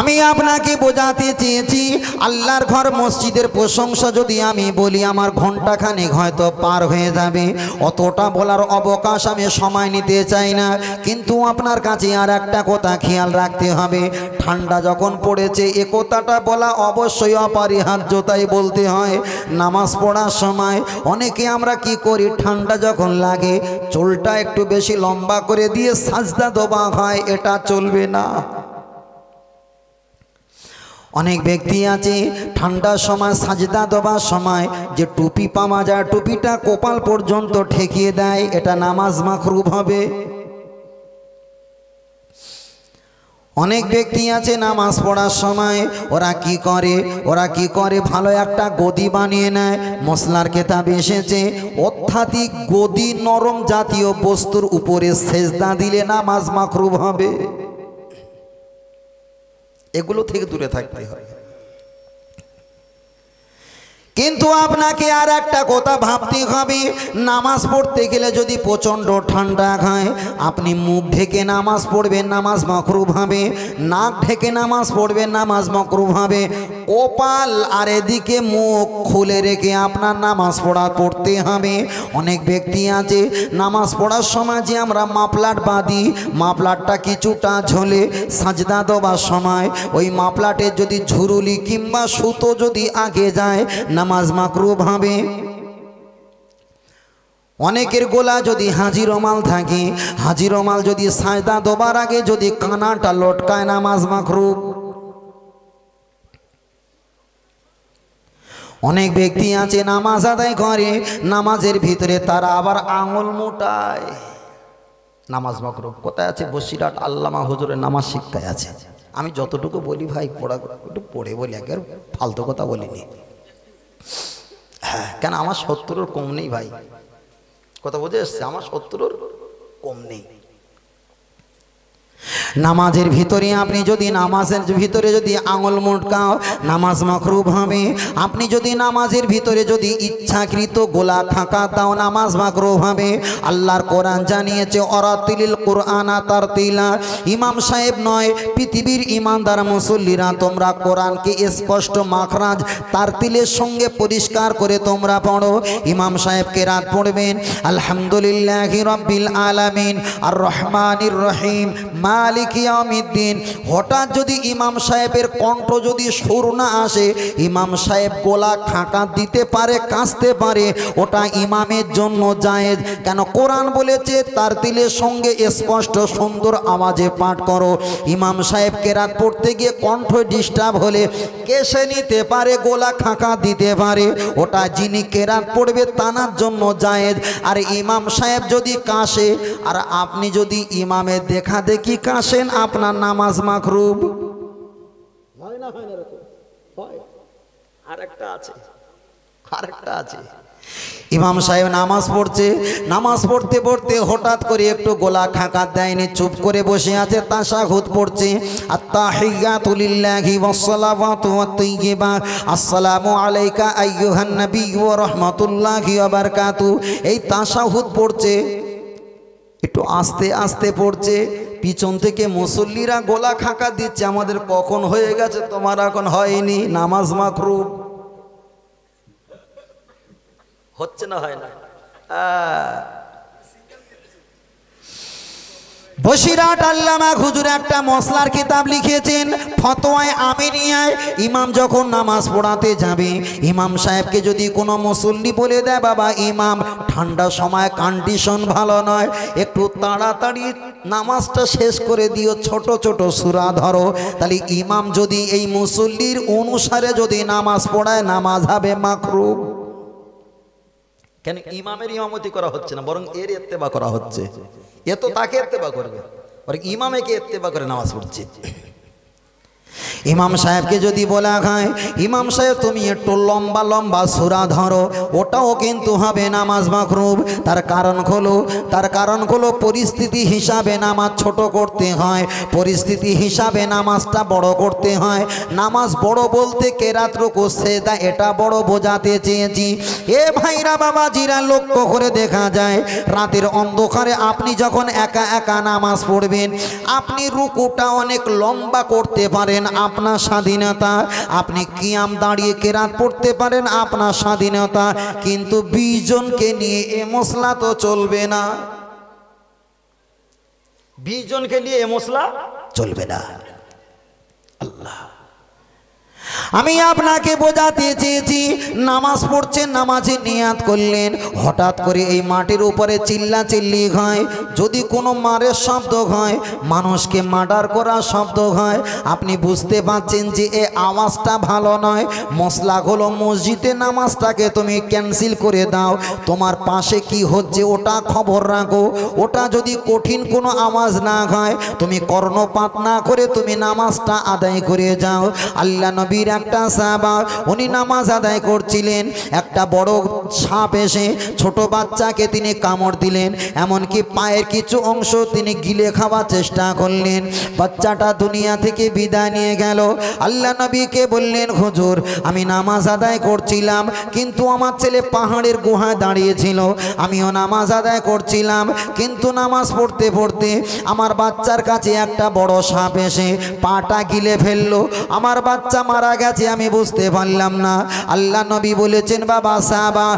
আমি আপনাকে বোঝাতে চেয়েছি আল্লাহর ঘর মসজিদের প্রশংসা যদি আমি বলি আমার ঘন্টাখানেক হয়তো পার হয়ে যাবে অতটা বলার অবকাশ আমি সময় নিতে চাই না কিন্তু আপনার কাছে আর একটা কথা খেয়াল রাখতে হবে ঠান্ডা যখন পড়েছে এ কথাটা বলা অবশ্যই তাই বলতে হয় নামাজ পড়ার সময় অনেকে আমরা কি করি ঠান্ডা যখন লাগে চুলটা একটু বেশি লম্বা করে দিয়ে সাজদা দোবা হয় এটা চলবে না অনেক ব্যক্তি আছে ঠান্ডার সময় সাজদা দেওয়ার সময় যে টুপি পাওয়া যায় টুপিটা কপাল পর্যন্ত ঠেকিয়ে দেয় এটা নামাজ মাখরুব হবে অনেক ব্যক্তি আছে নামাজ পড়ার সময় ওরা কি করে ওরা কি করে ভালো একটা গদি বানিয়ে নেয় মশলার কেতাব এসেছে অত্যাধিক গদি নরম জাতীয় বস্তুর উপরে সেজদা দিলে নামাজ মাখরুব হবে এগুলো থেকে দূরে থাকতে হয় কিন্তু আপনাকে আর একটা কথা ভাবতে হবে নামাজ পড়তে গেলে যদি প্রচণ্ড ঠান্ডা খায় আপনি মুখ ঢেকে নামাজ পড়বেন নামাজ মকরুব হবে নাক ঢেকে নামাজ পড়বেন নামাজ মকরুব হবে কপাল আর এদিকে মুখ খুলে রেখে আপনার নামাজ পড়া পড়তে হবে অনেক ব্যক্তি আছে নামাজ পড়ার সময় যে আমরা মাপলাট বাঁধি মাপলাটটা কিছুটা ঝোলে সাজদা দেওয়ার সময় ওই মাপলাটের যদি ঝুরুলি কিংবা সুতো যদি আগে যায় না নামাজ মাকরু ভাবে অনেকের গোলা যদি হাজির রমাল থাকে হাজির রমাল যদি সায়দা দোবার আগে যদি কানাটা লটকায় নামাজ মাকরুব অনেক ব্যক্তি আছে নামাজ আদায় করে নামাজের ভিতরে তারা আবার আঙুল মোটায় নামাজ মাকরুব কোথায় আছে বসিরাট আল্লামা হুজুরের নামাজ শিক্ষায় আছে আমি যতটুকু বলি ভাই পড়া একটু পড়ে বলি একবার ফালতু কথা বলিনি হ্যাঁ কেন আমার সত্তরের কম নেই ভাই কথা বোঝা এসছে আমার সত্তরের কম নেই নামাজের ভিতরে আপনি যদি নামাজের ভিতরে যদি আঙুল মোটকাও নামাজ মখরুব হবে আপনি যদি নামাজের ভিতরে যদি ইচ্ছাকৃত গোলা থাকা তাও নামাজ মখরুব হবে আল্লাহর কোরআন জানিয়েছে অরাতিল কোরআনা তার তিলা ইমাম সাহেব নয় পৃথিবীর ইমানদার মুসল্লিরা তোমরা কোরআনকে স্পষ্ট মাখরাজ তার তিলের সঙ্গে পরিষ্কার করে তোমরা পড়ো ইমাম সাহেবকে রাত পড়বেন আলহামদুলিল্লাহ রব্বিল আলামিন আর রহমানির রহিম মালিক মালিক ইয়ামিদ্দিন হঠাৎ যদি ইমাম সাহেবের কণ্ঠ যদি সরু না আসে ইমাম সাহেব গোলা খাঁকা দিতে পারে কাঁচতে পারে ওটা ইমামের জন্য জায়েজ কেন কোরআন বলেছে তার তিলের সঙ্গে স্পষ্ট সুন্দর আওয়াজে পাঠ করো ইমাম সাহেব কেরাত পড়তে গিয়ে কণ্ঠ ডিস্টার্ব হলে কেসে নিতে পারে গোলা খাঁকা দিতে পারে ওটা যিনি কেরাত পড়বে তানার জন্য জায়েজ আর ইমাম সাহেব যদি কাশে আর আপনি যদি ইমামের দেখা দেখি কাশে আসেন আপনার নামাজ মাকরুব আর একটা আছে আর একটা আছে ইমাম সাহেব নামাজ পড়ছে নামাজ পড়তে পড়তে হঠাৎ করে একটু গোলা খাঁকা দেয়নি চুপ করে বসে আছে তাশাহুদ পড়ছে আত্তাহিয়াতুলিল্লাহি ওয়াসসালাওয়াতু ওয়াত-তাইয়্যিবা আসসালামু আলাইকা এই পড়ছে একটু আস্তে আস্তে পড়ছে পিছন থেকে মুসল্লিরা গোলা খাঁকা দিচ্ছে আমাদের কখন হয়ে গেছে তোমার এখন হয়নি নামাজ মাকরুব হচ্ছে না হয় না বসিরাট আল্লামা খুজুর একটা মশলার কিতাব লিখেছেন ফতোয়ায় আমিনিয়ায় ইমাম যখন নামাজ পড়াতে যাবে ইমাম সাহেবকে যদি কোনো মুসল্লি বলে দেয় বাবা ইমাম ঠান্ডা সময় কন্ডিশন ভালো নয় একটু তাড়াতাড়ি নামাজটা শেষ করে দিও ছোট ছোট সুরা ধরো তাহলে ইমাম যদি এই মুসল্লির অনুসারে যদি নামাজ পড়ায় নামাজ হবে মাকরুব কেন ইমামের ইমামতি করা হচ্ছে না বরং এর এত্তেবা করা হচ্ছে এ তো তাকে এত্তেবা করবে বরং ইমামে কে এত্তেবা করে নামাজ পড়ছে ইমাম সাহেবকে যদি বলা হয় ইমাম সাহেব তুমি একটু লম্বা লম্বা সুরা ধরো ওটাও কিন্তু হবে নামাজ মাকরুব তার কারণ হলো তার কারণ হলো পরিস্থিতি হিসাবে নামাজ ছোট করতে হয় পরিস্থিতি হিসাবে নামাজটা বড় করতে হয় নামাজ বড় বলতে কেরাতরুকু সেদা এটা বড় বোঝাতে চেয়েছি এ ভাইরা বাবা জিরা লক্ষ্য করে দেখা যায় রাতের অন্ধকারে আপনি যখন একা একা নামাজ পড়বেন আপনি রুকুটা অনেক লম্বা করতে পারেন আপনার স্বাধীনতা আপনি কিয়াম দাঁড়িয়ে কেরাত পড়তে পারেন আপনার স্বাধীনতা কিন্তু বিশ জনকে নিয়ে এ মশলা তো চলবে না বিশ জনকে নিয়ে এ মশলা চলবে না আমি আপনাকে বোঝাতে চেয়েছি নামাজ পড়ছেন নামাজে নিয়াত করলেন হঠাৎ করে এই মাটির উপরে চিল্লা চিল্লি হয় যদি কোনো মারের শব্দ হয় মানুষকে মার্ডার করার শব্দ হয় আপনি বুঝতে পারছেন যে এ আওয়াজটা ভালো নয় মশলা হলো মসজিদে নামাজটাকে তুমি ক্যান্সেল করে দাও তোমার পাশে কি হচ্ছে ওটা খবর রাখো ওটা যদি কঠিন কোনো আওয়াজ না হয় তুমি কর্ণপাত না করে তুমি নামাজটা আদায় করে যাও আল্লাহ নবী নদীর একটা সাবা উনি নামাজ আদায় করছিলেন একটা বড় সাপ এসে ছোট বাচ্চাকে তিনি কামড় দিলেন এমনকি পায়ের কিছু অংশ তিনি গিলে খাওয়ার চেষ্টা করলেন বাচ্চাটা দুনিয়া থেকে বিদায় নিয়ে গেল আল্লাহ নবীকে বললেন হুজুর আমি নামাজ আদায় করছিলাম কিন্তু আমার ছেলে পাহাড়ের গুহায় দাঁড়িয়েছিল আমিও নামাজ আদায় করছিলাম কিন্তু নামাজ পড়তে পড়তে আমার বাচ্চার কাছে একটা বড় সাপ এসে পাটা গিলে ফেললো আমার বাচ্চা মারা মারা গেছে আমি বুঝতে পারলাম না আল্লাহ নবী বলেছেন বাবা সাহাবা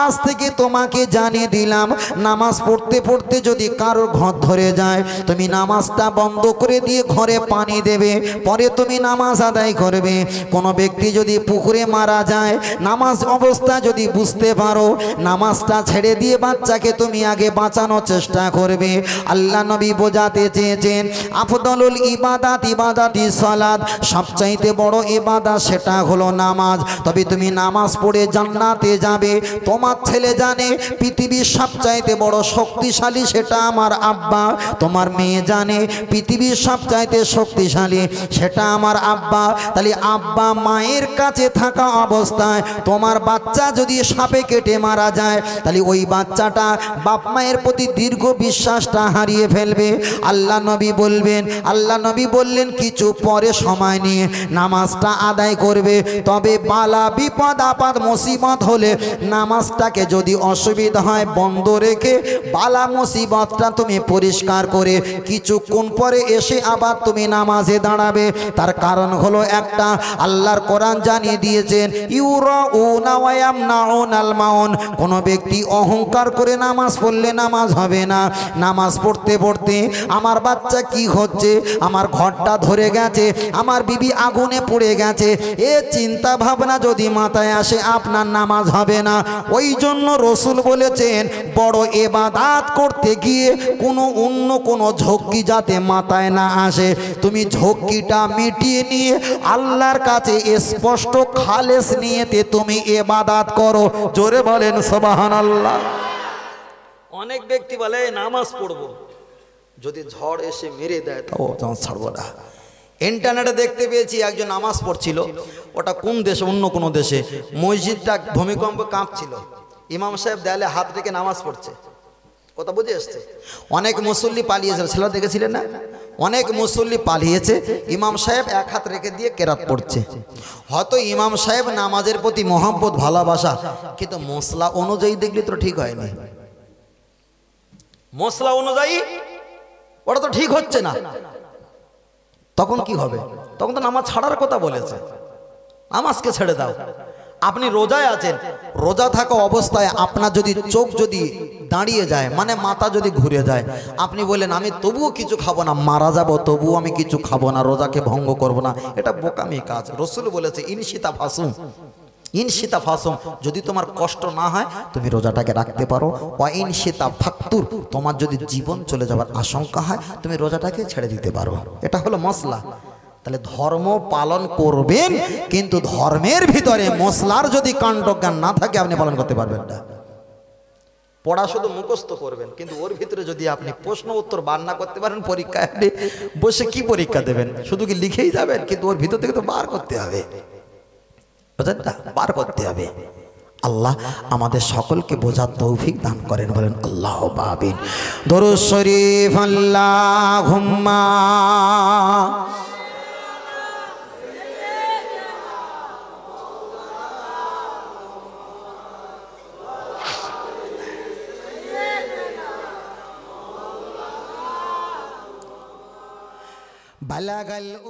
আজ থেকে তোমাকে জানিয়ে দিলাম নামাজ পড়তে পড়তে যদি কারো ঘর ধরে যায় তুমি নামাজটা বন্ধ করে দিয়ে ঘরে পানি দেবে পরে তুমি নামাজ আদায় করবে কোনো ব্যক্তি যদি পুকুরে মারা যায় নামাজ অবস্থা যদি বুঝতে পারো নামাজটা ছেড়ে দিয়ে বাচ্চাকে তুমি আগে বাঁচানোর চেষ্টা করবে আল্লাহ নবী বোঝাতে চেয়েছেন আফদলুল ইবাদাত ইবাদাতি সলাদ সবচাইতে বড় ইবাদ ইবাদা সেটা হলো নামাজ তবে তুমি নামাজ পড়ে জান্নাতে যাবে তোমার ছেলে জানে পৃথিবীর সবচাইতে বড় শক্তিশালী সেটা আমার আব্বা তোমার মেয়ে জানে পৃথিবীর সবচাইতে শক্তিশালী সেটা আমার আব্বা তাহলে আব্বা মায়ের কাছে থাকা অবস্থায় তোমার বাচ্চা যদি সাপে কেটে মারা যায় তাহলে ওই বাচ্চাটা বাপ মায়ের প্রতি দীর্ঘ বিশ্বাসটা হারিয়ে ফেলবে আল্লাহ নবী বলবেন আল্লাহ নবী বললেন কিছু পরে সময় নিয়ে নামাজটা আদায় করবে তবে বালা বিপদ আপাদ মুসিবত হলে নামাজটাকে যদি অসুবিধা হয় বন্ধ রেখে বালা মুসিবতটা তুমি পরিষ্কার করে কিছুক্ষণ পরে এসে আবার তুমি নামাজে দাঁড়াবে তার কারণ হলো একটা আল্লাহর কোরআন জানিয়ে দিয়েছেন মাউন কোনো ব্যক্তি অহংকার করে নামাজ পড়লে নামাজ হবে না নামাজ পড়তে পড়তে আমার বাচ্চা কি হচ্ছে আমার ঘরটা ধরে গেছে আমার বিবি আগুনে পড়ে গেছে হয়েছে এ চিন্তা ভাবনা যদি মাথায় আসে আপনার নামাজ হবে না ওই জন্য রসুল বলেছেন বড় এবাদাত করতে গিয়ে কোনো অন্য কোনো ঝক্কি যাতে মাথায় না আসে তুমি ঝক্কিটা মিটিয়ে নিয়ে আল্লাহর কাছে স্পষ্ট খালেস নিয়েতে তুমি এবাদাত করো জোরে বলেন সবাহান আল্লাহ অনেক ব্যক্তি বলে নামাজ পড়বো যদি ঝড় এসে মেরে দেয় তাও ছাড়বো না ইন্টারনেটে দেখতে পেয়েছি একজন নামাজ পড়ছিল ওটা কোন দেশে অন্য কোনো দেশে মসজিদটা ভূমিকম্প কাঁপছিল ইমাম সাহেব দেয়ালে হাত রেখে নামাজ পড়ছে কথা বুঝে এসছে অনেক মুসল্লি পালিয়েছে ছেলে দেখেছিলেন না অনেক মুসল্লি পালিয়েছে ইমাম সাহেব এক হাত রেখে দিয়ে কেরাত পড়ছে হয়তো ইমাম সাহেব নামাজের প্রতি মহাব্বত ভালোবাসা কিন্তু মশলা অনুযায়ী দেখলে তো ঠিক হয়নি মশলা অনুযায়ী ওটা তো ঠিক হচ্ছে না তখন কি হবে তখন তো নামাজ ছাড়ার কথা বলেছে নামাজকে ছেড়ে দাও আপনি রোজায় আছেন রোজা থাকা অবস্থায় আপনার যদি চোখ যদি দাঁড়িয়ে যায় মানে মাথা যদি ঘুরে যায় আপনি বললেন আমি তবুও কিছু খাবো না মারা যাব তবুও আমি কিছু খাবো না রোজাকে ভঙ্গ করব না এটা বোকামি কাজ রসুল বলেছে ইনশিতা ফাসু ইনশিতা ফাসম যদি তোমার কষ্ট না হয় তুমি রোজাটাকে রাখতে পারো অইনশিতা ফাক্তুর তোমার যদি জীবন চলে যাওয়ার আশঙ্কা হয় তুমি রোজাটাকে ছেড়ে দিতে পারো এটা হলো মশলা তাহলে ধর্ম পালন করবেন কিন্তু ধর্মের ভিতরে মশলার যদি কাণ্ডজ্ঞান না থাকে আপনি পালন করতে পারবেন না পড়া শুধু মুখস্থ করবেন কিন্তু ওর ভিতরে যদি আপনি প্রশ্ন উত্তর বার না করতে পারেন পরীক্ষায় বসে কি পরীক্ষা দেবেন শুধু কি লিখেই যাবেন কিন্তু ওর ভিতর থেকে তো বার করতে হবে বুঝলেন না বার করতে হবে আল্লাহ আমাদের সকলকে বোঝার তৌফিক দান করেন বলেন আল্লাহ বাবিন দরু শরীফ আল্লাহ বালাগাল